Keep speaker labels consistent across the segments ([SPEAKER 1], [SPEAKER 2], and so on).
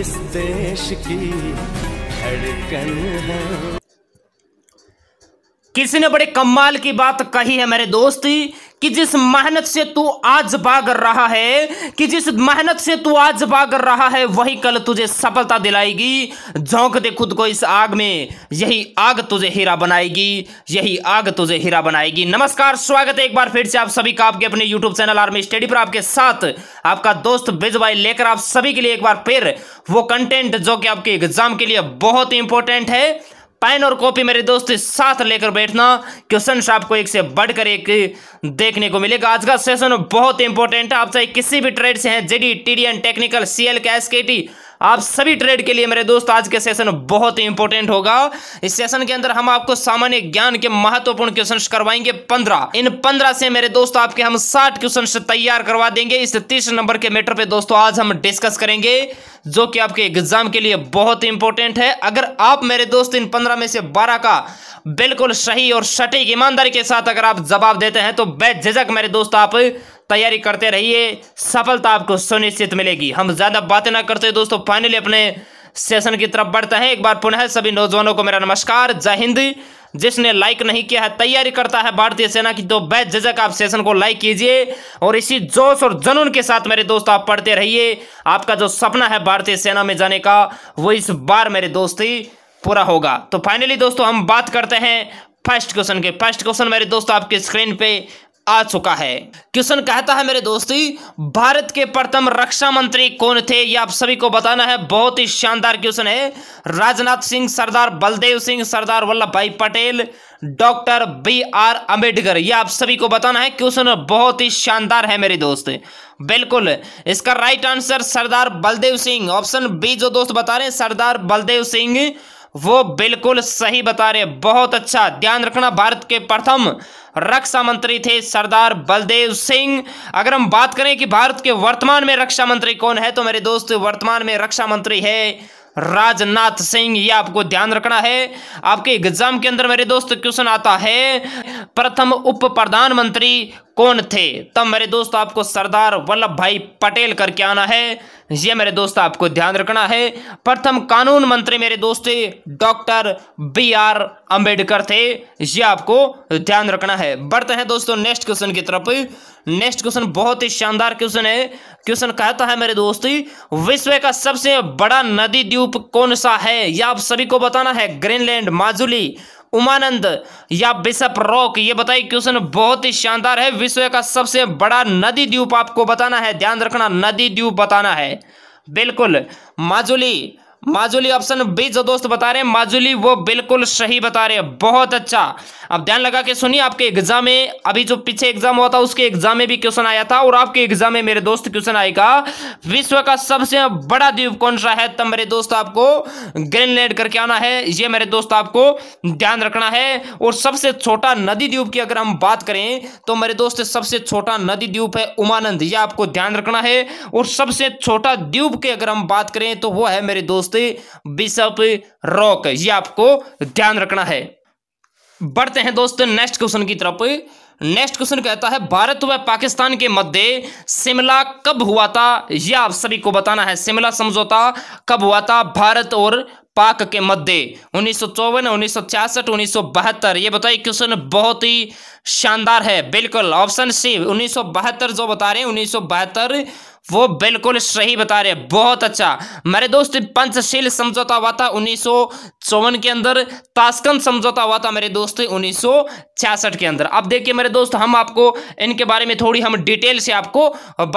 [SPEAKER 1] इस देश की धड़कन है किसी ने बड़े कमाल की बात कही है मेरे दोस्त कि जिस मेहनत से तू आज भाग रहा है कि जिस मेहनत से तू आज भाग रहा है वही कल तुझे सफलता दिलाएगी झोंक दे खुद को इस आग में यही आग तुझे हीरा बनाएगी यही आग तुझे हीरा बनाएगी नमस्कार स्वागत है एक बार फिर से आप सभी का आपके अपने यूट्यूब चैनल आर्मी स्टडी पर आपके साथ आपका दोस्त बिज लेकर आप सभी के लिए एक बार फिर वो कंटेंट जो कि आपके एग्जाम के लिए बहुत इंपॉर्टेंट है पेन और कॉपी मेरे दोस्त साथ लेकर बैठना क्वेश्चन आपको एक से बढ़कर एक देखने को मिलेगा आज का सेशन बहुत इंपॉर्टेंट है आप चाहे किसी भी ट्रेड से हैं जेडी टीडीएन टेक्निकल सीएल के केटी आप सभी ट्रेड के लिए मेरे दोस्त आज के सेशन बहुत ही इंपॉर्टेंट होगा इस सेशन के अंदर हम आपको सामान्य ज्ञान के महत्वपूर्ण क्वेश्चन करवाएंगे पंद्रह इन पंद्रह से मेरे दोस्त आपके हम साठ क्वेश्चन तैयार करवा देंगे इस तीस नंबर के मैटर पे दोस्तों आज हम डिस्कस करेंगे जो कि आपके एग्जाम के लिए बहुत इंपॉर्टेंट है अगर आप मेरे दोस्त इन पंद्रह में से बारह का बिल्कुल सही और सटीक ईमानदारी के साथ अगर आप जवाब देते हैं तो बेझिझक मेरे दोस्त आप तैयारी करते रहिए सफलता आपको सुनिश्चित मिलेगी हम ज़्यादा बातें ना करते दोस्तों फाइनली अपने सेशन की तरफ बढ़ते हैं एक बार पुनः सभी नौजवानों को मेरा नमस्कार जय हिंद जिसने लाइक नहीं किया है तैयारी करता है भारतीय सेना की तो बैच जजक आप सेशन को लाइक कीजिए और इसी जोश और जनून के साथ मेरे दोस्त आप पढ़ते रहिए आपका जो सपना है भारतीय सेना में जाने का वो इस बार मेरे दोस्ती पूरा होगा तो फाइनली दोस्तों हम बात करते हैं फर्स्ट क्वेश्चन के फर्स्ट क्वेश्चन मेरे दोस्तों आपके स्क्रीन पे आ चुका है क्वेश्चन कहता है मेरे दोस्ती भारत के प्रथम रक्षा मंत्री कौन थे ये आप सभी को बताना है बहुत ही शानदार क्वेश्चन है राजनाथ सिंह सरदार Baldev Singh Sardar Vallabh bhai Patel doctor B R Ambedkar यह आप सभी को बताना है क्वेश्चन बहुत ही शानदार है मेरे दोस्त बिल्कुल इसका right answer Sardar Baldev Singh option B जो दोस्त बता रहे हैं सरदार बलदेव सिंह वो बिल्कुल सही बता रहे बहुत अच्छा ध्यान रखना भारत के प्रथम रक्षा मंत्री थे सरदार बलदेव सिंह अगर हम बात करें कि भारत के वर्तमान में रक्षा मंत्री कौन है तो मेरे दोस्त वर्तमान में रक्षा मंत्री है राजनाथ सिंह ये आपको ध्यान रखना है आपके एग्जाम के अंदर मेरे दोस्त क्वेश्चन आता है प्रथम उप प्रधानमंत्री कौन थे तब मेरे दोस्त आपको सरदार वल्लभ भाई पटेल करके आना है ये मेरे दोस्त आपको ध्यान रखना है प्रथम कानून मंत्री मेरे दोस्त डॉक्टर बी आर अंबेडकर थे ये आपको ध्यान रखना है बढ़ते हैं दोस्तों नेक्स्ट क्वेश्चन की तरफ नेक्स्ट क्वेश्चन बहुत ही शानदार क्वेश्चन है क्वेश्चन कहता है मेरे दोस्त विश्व का सबसे बड़ा नदी द्वीप कौन सा है यह आप सभी को बताना है ग्रीनलैंड माजुली उमानंद या बिशप रॉक ये बताइए क्वेश्चन बहुत ही शानदार है विश्व का सबसे बड़ा नदी द्वीप आपको बताना है ध्यान रखना नदी द्वीप बताना है बिल्कुल माजुली माजुली ऑप्शन बी जो दोस्त बता रहे हैं माजुली वो बिल्कुल सही बता रहे हैं बहुत अच्छा अब ध्यान लगा के सुनिए आपके एग्जाम में अभी जो पीछे एग्जाम हुआ था उसके एग्जाम में भी क्वेश्चन आया था और आपके एग्जाम में मेरे दोस्त क्वेश्चन आएगा विश्व का सबसे बड़ा द्वीप कौन सा है तब तो मेरे दोस्त आपको ग्रीनलैंड करके आना है ये मेरे दोस्त आपको ध्यान रखना है और सबसे छोटा नदी द्वीप की अगर हम बात करें तो मेरे दोस्त सबसे छोटा नदी द्वीप है उमानंद यह आपको ध्यान रखना है और सबसे छोटा द्वीप की अगर हम बात करें तो वो है मेरे दोस्त दोस्तों बिशप रॉक ये आपको ध्यान रखना है बढ़ते हैं दोस्त नेक्स्ट क्वेश्चन की तरफ नेक्स्ट क्वेश्चन कहता है भारत व पाकिस्तान के मध्य शिमला कब हुआ था यह आप सभी को बताना है शिमला समझौता कब हुआ था भारत और पाक के मध्य उन्नीस सौ चौवन ये बताइए क्वेश्चन बहुत ही शानदार है बिल्कुल ऑप्शन सी उन्नीस जो बता रहे हैं उन्नीस वो बिल्कुल सही बता रहे हैं बहुत अच्छा मेरे दोस्त पंचशील समझौता हुआ था उन्नीस के अंदर ताशकंद समझौता हुआ था मेरे दोस्त उन्नीस के अंदर अब देखिए मेरे दोस्त हम आपको इनके बारे में थोड़ी हम डिटेल से आपको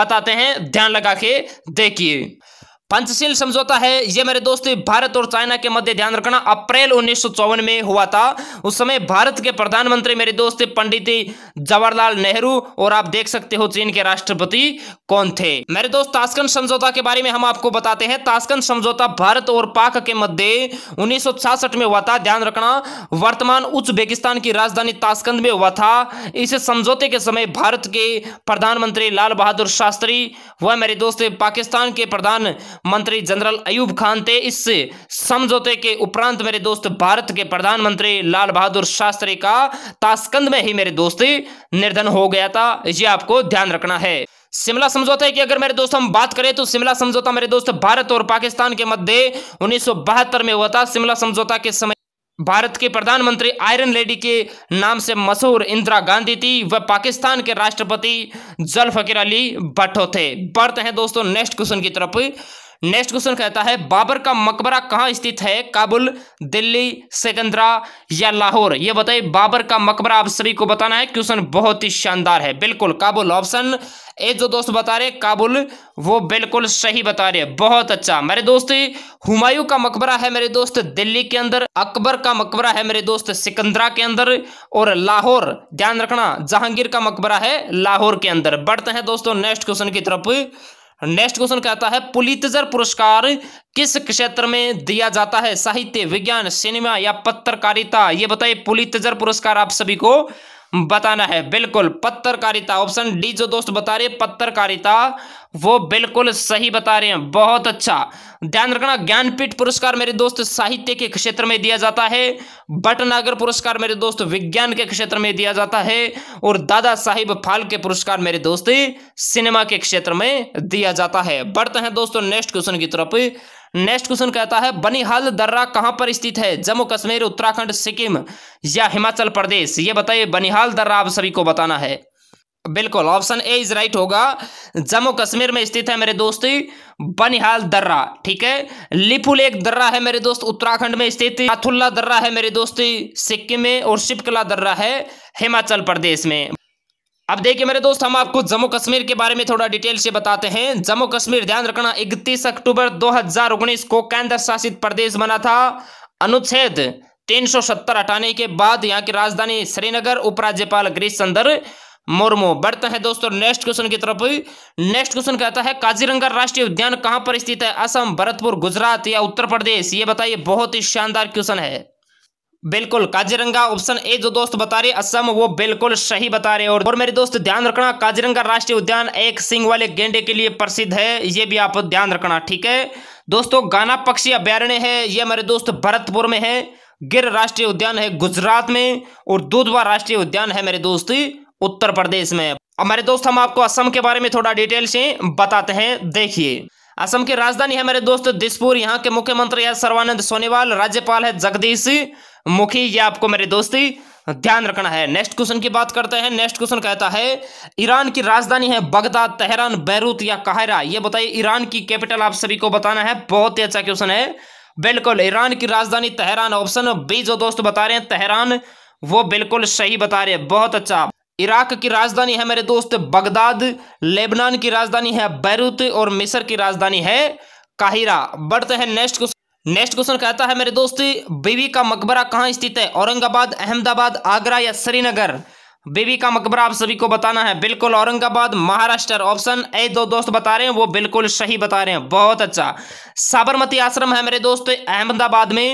[SPEAKER 1] बताते हैं ध्यान लगा के देखिए पंचशील समझौता है ये मेरे दोस्त भारत और चाइना के मध्य ध्यान रखना अप्रैल उन्नीस में हुआ था उस समय भारत के प्रधानमंत्री मेरे दोस्त पंडित जवाहरलाल नेहरू और आप देख सकते हो चीन के राष्ट्रपति कौन थे मेरे दोस्त तास्कन समझौता के बारे में हम आपको बताते हैं तास्कन समझौता भारत और पाक के मध्य उन्नीस में हुआ था ध्यान रखना वर्तमान उज्बेकिस्तान की राजधानी ताशकंद में हुआ था इस समझौते के समय भारत के प्रधानमंत्री लाल बहादुर शास्त्री व मेरे दोस्त पाकिस्तान के प्रधान मंत्री जनरल अयूब खान थे इस समझौते के उपरांत मेरे दोस्त भारत के प्रधानमंत्री लाल बहादुर शास्त्री का ताशकंद में ही मेरे दोस्त निर्धन हो गया था ये आपको ध्यान रखना है शिमला समझौता है कि अगर मेरे दोस्त हम बात करें तो शिमला समझौता मेरे दोस्त भारत और पाकिस्तान के मध्य उन्नीस में हुआ था शिमला समझौता के समय भारत के प्रधानमंत्री आयरन लेडी के नाम से मशहूर इंदिरा गांधी थी व पाकिस्तान के राष्ट्रपति जल फकीर अली भट्टो थे बढ़ते हैं दोस्तों नेक्स्ट क्वेश्चन की तरफ नेक्स्ट क्वेश्चन कहता है बाबर का मकबरा कहाँ स्थित है काबुल दिल्ली सिकंदरा या लाहौर ये बताइए बाबर का मकबरा आप सभी को बताना है क्वेश्चन बहुत ही शानदार है बिल्कुल काबुल ऑप्शन ए जो दोस्त बता रहे काबुल वो बिल्कुल सही बता रहे बहुत अच्छा मेरे दोस्त हुमायूं का मकबरा है मेरे दोस्त दिल्ली के अंदर अकबर का मकबरा है मेरे दोस्त सिकंदरा के अंदर और लाहौर ध्यान रखना जहांगीर का मकबरा है लाहौर के अंदर बढ़ते हैं दोस्तों नेक्स्ट क्वेश्चन की तरफ नेक्स्ट क्वेश्चन कहता है पुलितजर पुरस्कार किस क्षेत्र में दिया जाता है साहित्य विज्ञान सिनेमा या पत्रकारिता ये बताइए पुलितजर पुरस्कार आप सभी को बताना है बिल्कुल पत्रकारिता ऑप्शन डी जो दोस्त बता रहे पत्रकारिता वो बिल्कुल सही बता रहे हैं बहुत अच्छा ध्यान रखना ज्ञानपीठ पुरस्कार मेरे दोस्त साहित्य के क्षेत्र में दिया जाता है बटनागर पुरस्कार मेरे दोस्त विज्ञान के क्षेत्र में दिया जाता है और दादा साहिब फाल्के पुरस्कार मेरे दोस्त सिनेमा के क्षेत्र में दिया जाता है बढ़ते हैं दोस्तों नेक्स्ट क्वेश्चन की तरफ नेक्स्ट क्वेश्चन कहता है बनिहाल दर्रा कहां पर स्थित है जम्मू कश्मीर उत्तराखंड सिक्किम या हिमाचल प्रदेश ये बताइए बनिहाल दर्रा आप सभी को बताना है बिल्कुल ऑप्शन ए इज राइट होगा जम्मू कश्मीर में स्थित है मेरे दोस्त बनिहाल दर्रा ठीक है लिपुल एक दर्रा है मेरे दोस्त उत्तराखंड में स्थित अथुल्ला दर्रा है मेरे दोस्त सिक्किम में और शिपकला दर्रा है हिमाचल प्रदेश में अब देखिए मेरे दोस्त हम आपको जम्मू कश्मीर के बारे में थोड़ा डिटेल से बताते हैं जम्मू कश्मीर ध्यान रखना इकतीस अक्टूबर दो को केंद्र शासित प्रदेश बना था अनुच्छेद 370 हटाने के बाद यहाँ की राजधानी श्रीनगर उपराज्यपाल गिरीश चंद्र मोरमो बढ़ते हैं दोस्तों नेक्स्ट क्वेश्चन की तरफ नेक्स्ट क्वेश्चन कहता है काजीरंगा राष्ट्रीय उद्यान कहां पर स्थित है असम भरतपुर गुजरात या उत्तर प्रदेश ये बताइए बहुत ही शानदार क्वेश्चन है बिल्कुल काजीरंगा ऑप्शन ए जो दोस्त बता रहे असम वो बिल्कुल सही बता रहे और, और मेरे दोस्त ध्यान रखना काजीरंगा राष्ट्रीय उद्यान एक सिंह वाले गेंडे के लिए प्रसिद्ध है ये भी आप ध्यान रखना ठीक है दोस्तों गाना पक्षी अभ्यारण्य है ये मेरे दोस्त भरतपुर में है गिर राष्ट्रीय उद्यान है गुजरात में और दूधवा राष्ट्रीय उद्यान है मेरे दोस्त उत्तर प्रदेश में हमारे दोस्त हम आपको असम के बारे में थोड़ा डिटेल से बताते हैं देखिए असम की राजधानी है मेरे दोस्त दिसपुर यहाँ के मुख्यमंत्री है सर्वानंद सोनीवाल राज्यपाल है जगदीश मुखी ये आपको मेरे दोस्ती ध्यान रखना है नेक्स्ट क्वेश्चन की बात करते हैं नेक्स्ट क्वेश्चन कहता है ईरान की राजधानी है बगदाद तेहरान बैरूत या काहरा ये बताइए ईरान की कैपिटल आप सभी को बताना है बहुत ही अच्छा क्वेश्चन है बिल्कुल ईरान की राजधानी तेहरान ऑप्शन बी जो दोस्त बता रहे हैं तेहरान वो बिल्कुल सही बता रहे हैं बहुत अच्छा इराक की राजधानी है मेरे दोस्त बगदाद लेबनान की राजधानी है बैरूत और मिस्र की राजधानी है काहिरा बढ़ते हैं नेक्स्ट क्वेश्चन नेक्स्ट क्वेश्चन कहता है मेरे दोस्त बीवी का मकबरा कहाँ स्थित है औरंगाबाद अहमदाबाद आगरा या श्रीनगर बीवी का मकबरा आप सभी को बताना है बिल्कुल औरंगाबाद महाराष्ट्र ऑप्शन ए दो दोस्त बता रहे हैं वो बिल्कुल सही बता रहे हैं बहुत अच्छा साबरमती आश्रम है मेरे दोस्त अहमदाबाद में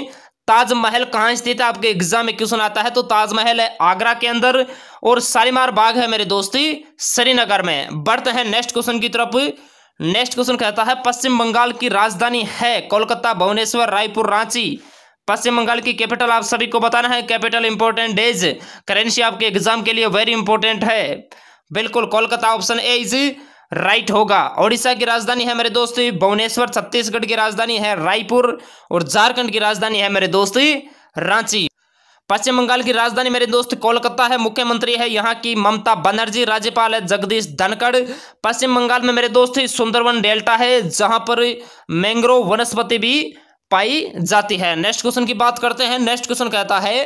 [SPEAKER 1] ताजमहल कहाँ स्थित है आपके एग्जाम में क्वेश्चन आता है तो ताजमहल है आगरा के अंदर और शालीमार बाग है मेरे दोस्ती श्रीनगर में बढ़ते हैं नेक्स्ट क्वेश्चन की तरफ नेक्स्ट क्वेश्चन कहता है पश्चिम बंगाल की राजधानी है कोलकाता भुवनेश्वर रायपुर रांची पश्चिम बंगाल की कैपिटल आप सभी को बताना है कैपिटल इंपोर्टेंट डेज करेंसी आपके एग्जाम के लिए वेरी इंपॉर्टेंट है बिल्कुल Kolkata option A is right होगा ओडिशा की राजधानी है मेरे दोस्त भुवनेश्वर छत्तीसगढ़ की राजधानी है रायपुर और झारखंड की राजधानी है मेरे दोस्त रांची पश्चिम बंगाल की राजधानी मेरे दोस्त कोलकाता है मुख्यमंत्री है यहाँ की ममता बनर्जी राज्यपाल है जगदीश धनखड़ पश्चिम बंगाल में मेरे दोस्त सुंदरवन डेल्टा है जहां पर मैंग्रोव वनस्पति भी पाई जाती है नेक्स्ट क्वेश्चन की बात करते हैं नेक्स्ट क्वेश्चन कहता है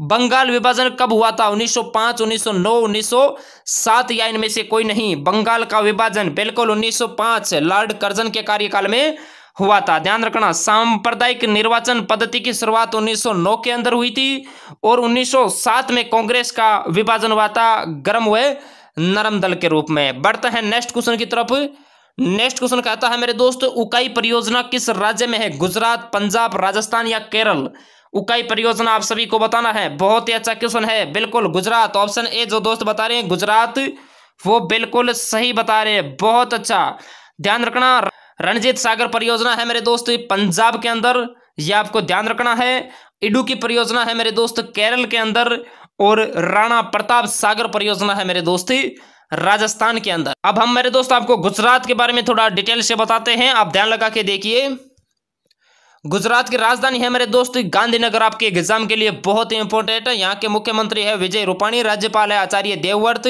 [SPEAKER 1] बंगाल विभाजन कब हुआ था 1905, 1909, 1907 या इनमें से कोई नहीं बंगाल का विभाजन बिल्कुल 1905 लॉर्ड कर्जन के कार्यकाल में हुआ था ध्यान रखना सांप्रदायिक निर्वाचन पद्धति की शुरुआत 1909 के अंदर हुई थी और 1907 में कांग्रेस का विभाजन हुआ था गर्म हुए नरम दल के रूप में बढ़ते हैं नेक्स्ट क्वेश्चन की तरफ नेक्स्ट क्वेश्चन कहता है मेरे दोस्त उकाई परियोजना किस राज्य में है गुजरात पंजाब राजस्थान या केरल उकाई परियोजना आप सभी को बताना है बहुत ही अच्छा क्वेश्चन है बिल्कुल गुजरात ऑप्शन ए जो दोस्त बता रहे हैं गुजरात वो बिल्कुल सही बता रहे हैं बहुत अच्छा ध्यान रखना रणजीत सागर परियोजना है मेरे दोस्त पंजाब के अंदर यह आपको ध्यान रखना है इडू की परियोजना है मेरे दोस्त केरल के अंदर और राणा प्रताप सागर परियोजना है मेरे दोस्त राजस्थान के अंदर अब हम मेरे दोस्त आपको गुजरात के बारे में थोड़ा डिटेल से बताते हैं आप ध्यान लगा के देखिए गुजरात की राजधानी है मेरे दोस्त गांधीनगर आपके एग्जाम के लिए बहुत ही इंपॉर्टेंट है यहाँ के मुख्यमंत्री है विजय रूपाणी राज्यपाल है आचार्य देवव्रत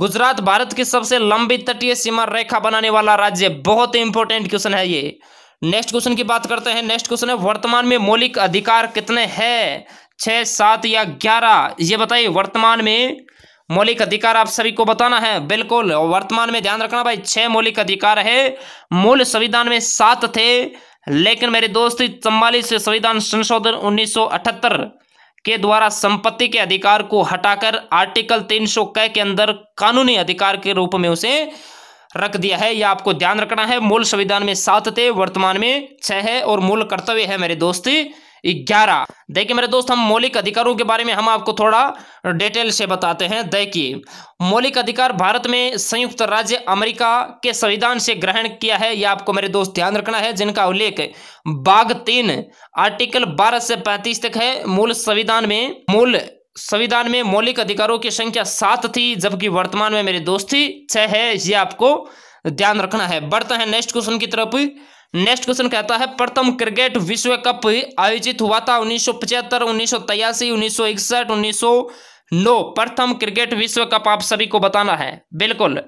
[SPEAKER 1] गुजरात भारत की सबसे लंबी तटीय सीमा रेखा बनाने वाला राज्य बहुत ही इंपॉर्टेंट क्वेश्चन है ये नेक्स्ट क्वेश्चन की बात करते हैं नेक्स्ट क्वेश्चन है वर्तमान में मौलिक अधिकार कितने हैं छः सात या ग्यारह ये बताइए वर्तमान में मौलिक अधिकार आप सभी को बताना है बिल्कुल वर्तमान में ध्यान रखना भाई छः मौलिक अधिकार है मूल संविधान में सात थे लेकिन मेरे दोस्त चम्बालीस संविधान संशोधन उन्नीस के द्वारा संपत्ति के अधिकार को हटाकर आर्टिकल तीन सौ के अंदर कानूनी अधिकार के रूप में उसे रख दिया है यह आपको ध्यान रखना है मूल संविधान में सात थे वर्तमान में छह है और मूल कर्तव्य है मेरे दोस्त ग्यारह देखिए मेरे दोस्त हम मौलिक अधिकारों के बारे में हम आपको थोड़ा डिटेल से बताते हैं देखिए मौलिक अधिकार भारत में संयुक्त राज्य अमेरिका के संविधान से ग्रहण किया है यह आपको मेरे दोस्त ध्यान रखना है जिनका उल्लेख बाघ तीन आर्टिकल बारह से पैंतीस तक है मूल संविधान में मूल संविधान में मौलिक अधिकारों की संख्या सात थी जबकि वर्तमान में मेरे दोस्ती छह है यह आपको ध्यान रखना है बढ़ते हैं नेक्स्ट क्वेश्चन की तरफ नेक्स्ट क्वेश्चन कहता है प्रथम क्रिकेट विश्व कप आयोजित हुआ था उन्नीस सौ पचहत्तर उन्नीस सौ प्रथम क्रिकेट विश्व कप आप सभी को बताना है बिल्कुल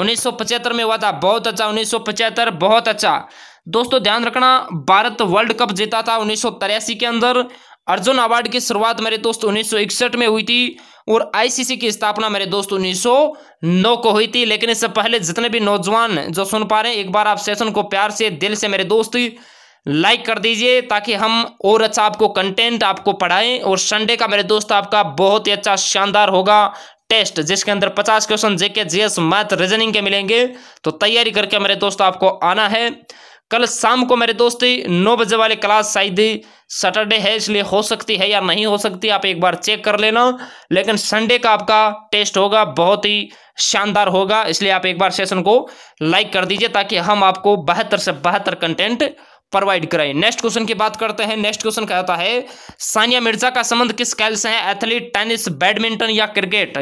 [SPEAKER 1] 1975 में हुआ था बहुत अच्छा 1975 बहुत अच्छा दोस्तों ध्यान रखना भारत वर्ल्ड कप जीता था उन्नीस के अंदर अर्जुन अवार्ड की शुरुआत मेरे दोस्त उन्नीस में हुई थी और आईसीसी की स्थापना मेरे दोस्त 1909 को हुई थी लेकिन इससे पहले जितने भी नौजवान जो सुन पा रहे हैं एक बार आप सेशन को प्यार से दिल से मेरे दोस्त लाइक कर दीजिए ताकि हम और अच्छा आपको कंटेंट आपको पढ़ाएं और संडे का मेरे दोस्त आपका बहुत ही अच्छा शानदार होगा टेस्ट जिसके अंदर 50 question JK GS math reasoning के मिलेंगे तो तैयारी करके मेरे दोस्त आपको आना है कल शाम को मेरे दोस्त नौ बजे वाले क्लास शायद सैटरडे है इसलिए हो सकती है या नहीं हो सकती आप एक बार चेक कर लेना लेकिन संडे का आपका टेस्ट होगा बहुत ही शानदार होगा इसलिए आप एक बार सेशन को लाइक कर दीजिए ताकि हम आपको बेहतर से बेहतर कंटेंट प्रोवाइड कराएं नेक्स्ट क्वेश्चन की बात करते हैं नेक्स्ट क्वेश्चन क्या होता है सानिया मिर्जा का संबंध किस खेल से है एथलीट टेनिस बैडमिंटन या क्रिकेट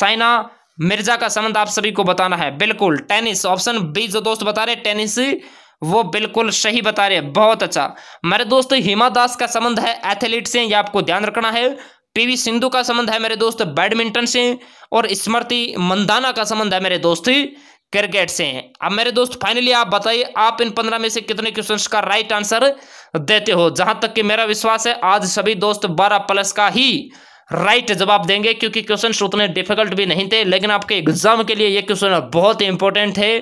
[SPEAKER 1] साइना मिर्जा का संबंध आप सभी को बताना है बिल्कुल टेनिस ऑप्शन बी जो दोस्त बता रहे टेनिस वो बिल्कुल सही बता रहे बहुत अच्छा मेरे दोस्त हिमा दास का संबंध है एथलीट से यह आपको ध्यान रखना है पीवी सिंधु का संबंध है मेरे दोस्त बैडमिंटन से और स्मृति मंदाना का संबंध है मेरे दोस्त क्रिकेट से हैं अब मेरे दोस्त फाइनली आप बताइए आप इन पंद्रह में से कितने क्वेश्चन का राइट आंसर देते हो जहां तक कि मेरा विश्वास है आज सभी दोस्त बारह प्लस का ही राइट जवाब देंगे क्योंकि क्वेश्चन उतने डिफिकल्ट भी नहीं थे लेकिन आपके एग्जाम के लिए ये क्वेश्चन बहुत इंपॉर्टेंट है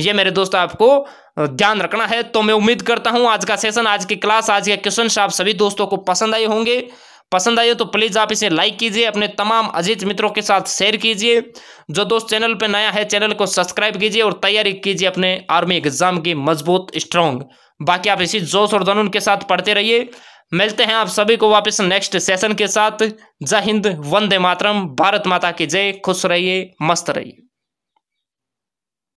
[SPEAKER 1] ये मेरे दोस्त आपको ध्यान रखना है तो मैं उम्मीद करता हूँ आज का सेशन आज की क्लास आज के क्वेश्चन आप सभी दोस्तों को पसंद आए होंगे पसंद आए तो प्लीज़ आप इसे लाइक कीजिए अपने तमाम अजीत मित्रों के साथ शेयर कीजिए जो दोस्त चैनल पर नया है चैनल को सब्सक्राइब कीजिए और तैयारी कीजिए अपने आर्मी एग्जाम की मजबूत स्ट्रांग बाकी आप इसी जोश और जनून के साथ पढ़ते रहिए मिलते हैं आप सभी को वापस नेक्स्ट सेशन के साथ जय हिंद वंदे मातरम भारत माता की जय खुश रहिए मस्त रहिए